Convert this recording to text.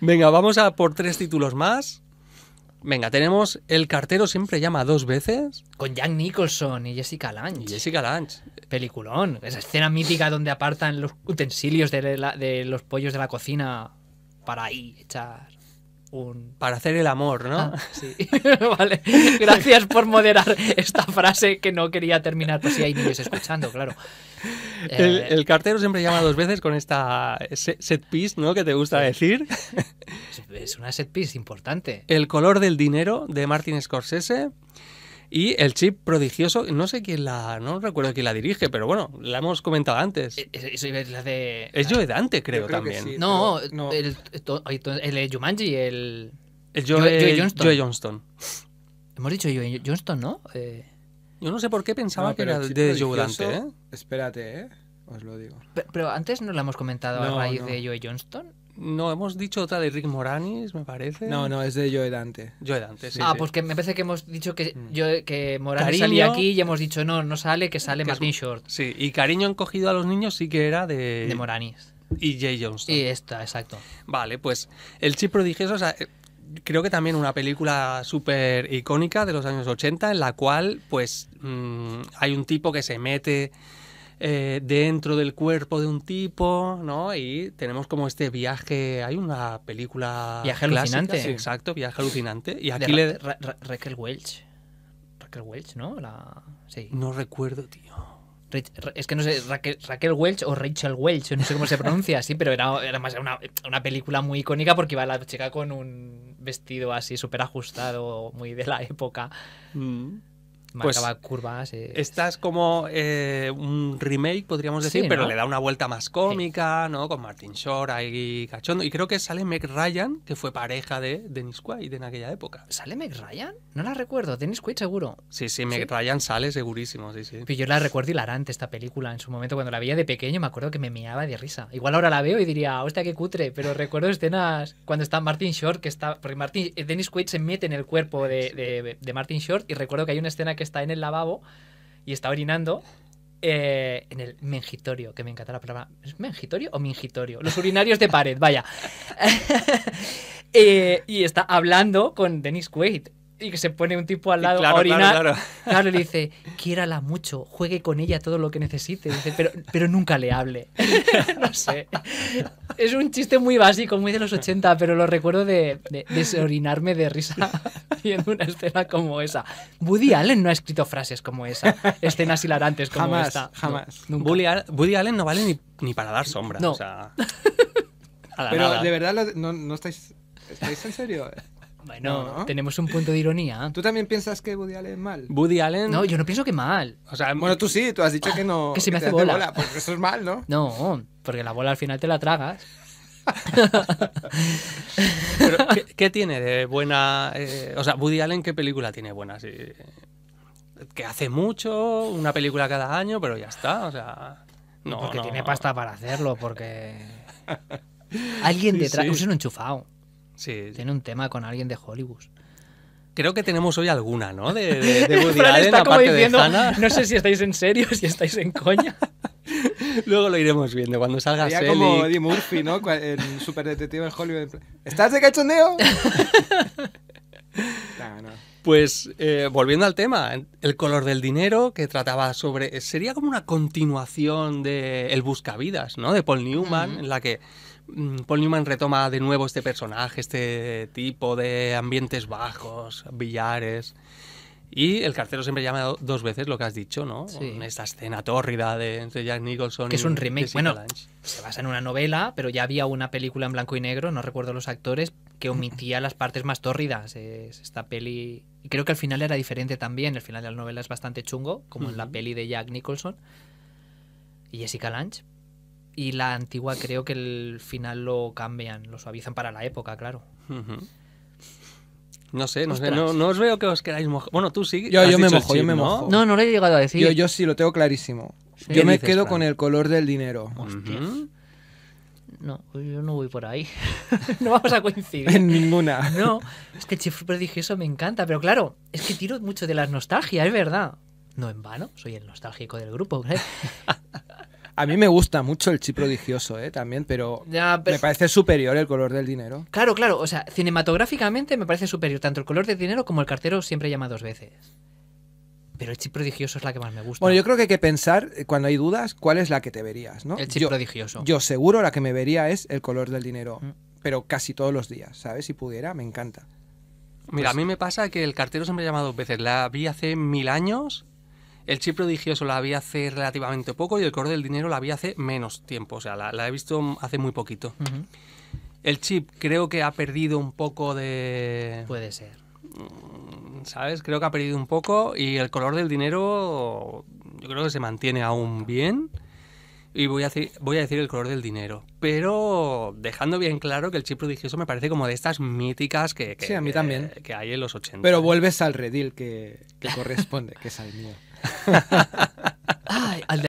Venga, vamos a por tres títulos más. Venga, tenemos El cartero siempre llama dos veces. Con Jack Nicholson y Jessica Lange. Jessica Lange. Peliculón. Esa escena mítica donde apartan los utensilios de, de los pollos de la cocina para ahí echar para hacer el amor, ¿no? Ah, sí. vale. Gracias por moderar esta frase que no quería terminar, pues si hay niños escuchando, claro. El, eh, el, cartero siempre llama dos veces con esta set piece, ¿no? Que te gusta decir. Es una set piece importante. El color del dinero de Martin Scorsese y el chip prodigioso, no sé quién la, no recuerdo quién la dirige, pero bueno, la hemos comentado antes. E-, e-, es, de... Joe Dante, creo, también. no, no, El, el, Jumanji, el... El Joe, Johnston. Hemos dicho Joe Johnston, ¿no? Eh, Yo no sé por qué pensaba que era de Joe Dante, ¿eh? Espérate, ¿eh? Os lo digo. Pero, antes no la hemos comentado a raíz de Joe Johnston. No, hemos dicho otra de Rick Moranis, me parece. No, no, es de Joe Dante. Joe Dante, sí. Ah, pues que me parece que hemos dicho que, mm. yo, que Moranis salía aquí y hemos dicho, no, no sale, que sale más Martin Short. Sí, y Cariño encogido a los niños sí que era de... De Moranis. Y Jay Jones. Y esta, exacto. Vale, pues El Chip Prodigioso, o sea, eh, creo que también una película súper icónica de los años 80 en la cual pues mm, hay un tipo que se mete eh, dentro del cuerpo de un tipo, ¿no? Y tenemos como este viaje, hay una película... Viaje alucinante. Exacto, viaje alucinante. Y aquí le... Raquel Welch. Raquel Welch, ¿no? La... No recuerdo, tío. Es que no sé, Raquel, Welch o Rachel Welch, no sé cómo se pronuncia, sí, pero era, más una, película muy icónica porque iba la chica con un vestido así súper ajustado, muy de la época. Mm pues, Esta es como eh, un remake, podríamos decir, pero le da una vuelta más cómica, ¿no? Con Martin Short ahí cachondo. Y creo que sale Meg Ryan, que fue pareja de Dennis Quaid en aquella época. ¿Sale Meg Ryan? No la recuerdo, Dennis Quaid seguro. Sí, sí, Meg Ryan sale segurísimo, sí, sí. yo la recuerdo hilarante esta película. En su momento, cuando la veía de pequeño, me acuerdo que me meaba de risa. Igual ahora la veo y diría, hostia, qué cutre, pero recuerdo escenas cuando está Martin Short, que está. Porque Martin, eh, Dennis Quaid se mete en el cuerpo de, de Martin Short y recuerdo que hay una escena que está en el lavabo y está orinando. Eh, en el mengitorio, que me encanta la palabra. mengitorio o mingitorio? Los urinarios de pared, vaya. Eh, y está hablando con Dennis Quaid. Y que se pone un tipo al lado claro, a orinar. Claro, claro. claro, dice, quiérala mucho, juegue con ella todo lo que necesite. pero, pero nunca le hable. no sé es un chiste muy básico, muy de los 80, pero lo recuerdo de, desorinarme de de risa viendo una escena como esa. Woody Allen no ha escrito frases como esa, escenas hilarantes como jamás, esta. Jamás, jamás. Woody Allen no vale ni, para dar sombra. No. pero de verdad no, no ¿Estáis en serio? Bueno, tenemos un punto de ironía. ¿Tú también piensas que Woody Allen es mal? Allen. No, yo no pienso que mal. O sea, bueno, tú sí, tú has dicho que no. Que se me hace bola. Pues eso es mal, ¿no? No, porque la bola al final te la tragas. ¿qué, tiene de buena? Eh, o sea, Woody Allen, ¿qué película tiene buena? que hace mucho, una película cada año, pero ya está. O sea, no. Porque tiene pasta para hacerlo, porque. Alguien detrás. Sí, un enchufado. Tiene un tema con alguien de Hollywood. Creo que tenemos hoy alguna, ¿no? De, de, No sé si estáis en serio, si estáis en coña. Luego lo iremos viendo cuando salga Sería como Eddie Murphy, ¿no? El detective en Hollywood. ¿Estás de cachondeo? no, no. Pues eh, volviendo al tema, el color del dinero que trataba sobre. sería como una continuación de El Buscavidas, ¿no? De Paul Newman, en la que mm, Paul Newman retoma de nuevo este personaje, este tipo de ambientes bajos, billares. Y el cartero siempre llama dos veces lo que has dicho, ¿no? esta escena tórrida de entre Jack Nicholson que es un remake. bueno, se basa en una novela, pero ya había una película en blanco y negro, no recuerdo los actores, que omitía las partes más tórridas. esta peli. Y creo que al final era diferente también. El final de la novela es bastante chungo, como en la peli de Jack Nicholson y Jessica Lange. Y la antigua creo que el final lo cambian, lo suavizan para la época, claro. No sé, no sé, no, os veo que os queráis mojar. Bueno, tú sí. Yo, me mojo, yo me mojo. No, no lo he llegado a decir. Yo, sí, lo tengo clarísimo. Yo me quedo con el color del dinero. No, yo no voy por ahí. no vamos a coincidir. en ninguna. No, es que el dije prodigioso me encanta, pero claro, es que tiro mucho de las nostalgias, es verdad. No en vano, soy el nostálgico del grupo. ¿eh? A mí me gusta mucho el chip prodigioso, ¿eh? También, pero, me parece superior el color del dinero. Claro, claro. O sea, cinematográficamente me parece superior tanto el color del dinero como el cartero siempre llama dos veces. Pero el chip prodigioso es la que más me gusta. Bueno, yo creo que hay que pensar, eh, cuando hay dudas, cuál es la que te verías, ¿no? El chip prodigioso. Yo seguro la que me vería es el color del dinero, mm. pero casi todos los días, ¿sabes? Si pudiera, me encanta. Mira, pues a mí me pasa que el cartero siempre llama dos veces. La vi hace mil años el chip prodigioso la había hace relativamente poco y el color del dinero la había hace menos tiempo, o sea, la, he visto hace muy poquito. El chip creo que ha perdido un poco de... Puede ser. Mm, ¿Sabes? Creo que ha perdido un poco y el color del dinero yo creo que se mantiene aún bien. Y voy a, decir, voy a decir el color del dinero. Pero dejando bien claro que el chip prodigioso me parece como de estas míticas que, mí también. hay en los 80. Pero vuelves al redil que, corresponde, que es al mío. はい、あれ